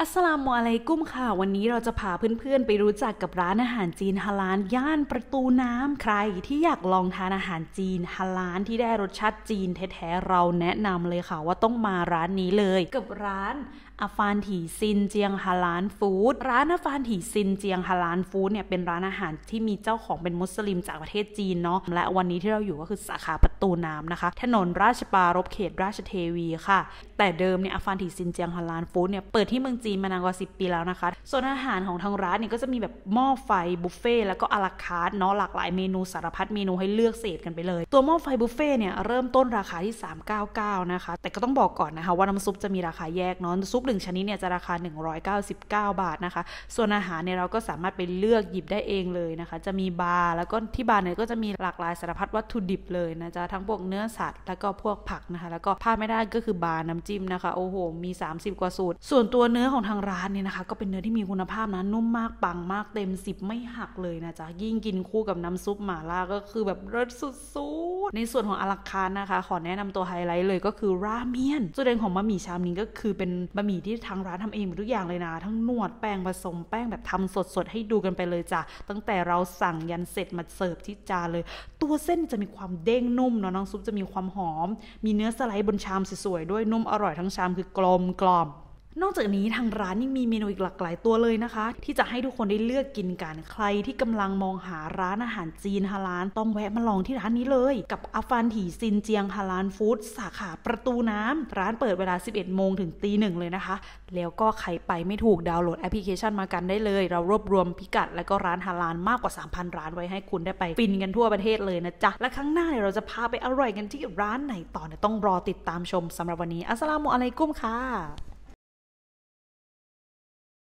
อัสลามุอะลัยกุ้มค่ะ วันนี้เราจะพาเพื่อนๆ ไปรู้จักกับร้านอาหารจีนฮาลานย่านประตูน้ำใครที่อยากลองทานอาหารจีนฮาลานที่ได้รสชาติจีนแท้ๆเราแนะนำเลยค่ะว่าต้องมาร้านนี้เลย กับร้านอาฟานถีซินเจียงฮาลานฟู้ดร้านอาฟานถีซินเจียงฮาลานฟู้ดเนี่ยเป็นร้านอาหารที่มีเจ้าของเป็นมุสลิมจากประเทศจีนเนาะและวันนี้ที่เราอยู่ก็คือสาขาประตูน้ำนะคะ ถนนราชปารบเขตราชเทวีค่ะ แต่เดิมเนี่ยอาฟานถีซินเจียงฮาลานฟู้ดเนี่ยเปิดที่เมืองจีนีนมานานกว่า10 ปีแล้วนะคะ ส่วนอาหารของทางร้านเนี่ยก็จะมีแบบหม้อไฟ บุฟเฟ่แล้วก็อลาคาร์ดเนาะหลากหลายเมนูสารพัดเมนูให้เลือกเสพกันไปเลย ตัวหม้อไฟ บุฟเฟ่เนี่ยเริ่มต้นราคาที่ 399นะคะ แต่ก็ต้องบอกก่อนนะคะว่าน้ำซุปจะมีราคาแยกเนาะซุปหนึ่งชนิดเนี่ยจะราคา 199 บาทนะคะ ส่วนอาหารเนี่ยเราก็สามารถไปเลือกหยิบได้เองเลยนะคะ จะมีบาร์แล้วก็ที่บาร์เนี่ยก็จะมีหลากหลายสารพัดวัตถุดิบเลยนะจ๊ะทั้งพวกเนื้อสัตว์แล้วก็พวกผักนะคะ แล้วก็พลาดไม่ได้ก็คือบาร์น้ำจิ้มนะคะโอ้โหมี 30 กว่าสูตร ส่วนตัวเนื้อขของทางร้านเนี่ยนะคะก็เป็นเนื้อที่มีคุณภาพนะ นุ่มมากปังมากเต็มสิบไม่หักเลยนะจ๊ะ ยิ่งกินคู่กับน้ำซุปหม่าล่าก็คือแบบรสสุดๆ ในส่วนของอลักคานะคะ ขอแนะนำตัวไฮไลท์เลยก็คือราเมียนจุดเด่นของบะหมี่ชามนี้ก็คือเป็นบะหมี่ที่ทางร้านทำเองหมดทุกอย่างเลยนะ ทั้งนวดแป้งผสมแป้งแบบทำสดๆ ให้ดูกันไปเลยจ้ะตั้งแต่เราสั่งยันเสร็จมาเสิร์ฟที่จานเลย ตัวเส้นจะมีความเด้งนุ่มเนาะน้องซุปจะมีความหอม มีเนื้อสไลด์บนชามสวยๆด้วยนุ่มอร่อยทั้งชามคือกลมกล่อมนอกจากนี้ทางร้านยังมีเมนูอีกหลากหลายตัวเลยนะคะ ที่จะให้ทุกคนได้เลือกกินกันใครที่กำลังมองหาร้านอาหารจีนฮาลานต้องแวะมาลองที่ร้านนี้เลย กับอาฟานถีซินเจียงฮาลานฟู้ดสาขาประตูน้ำร้านเปิดเวลา 11โมงถึงตีหนึ่งเลยนะคะ แล้วก็ใครไปไม่ถูกดาวน์โหลดแอปพลิเคชันมากันได้เลย เรารวบรวมพิกัดและก็ร้านฮาลานมากกว่า3,000ร้านไว้ให้คุณได้ไปฟินกันทั่วประเทศเลยนะจ๊ะและครั้งหน้าเนี่ยเราจะพาไปอร่อยกันที่ร้านไหนต่อเนี่ยต้องรอติดตามชมสำหรับวันนี้อัสสลามุอะลัยกุมค่ะ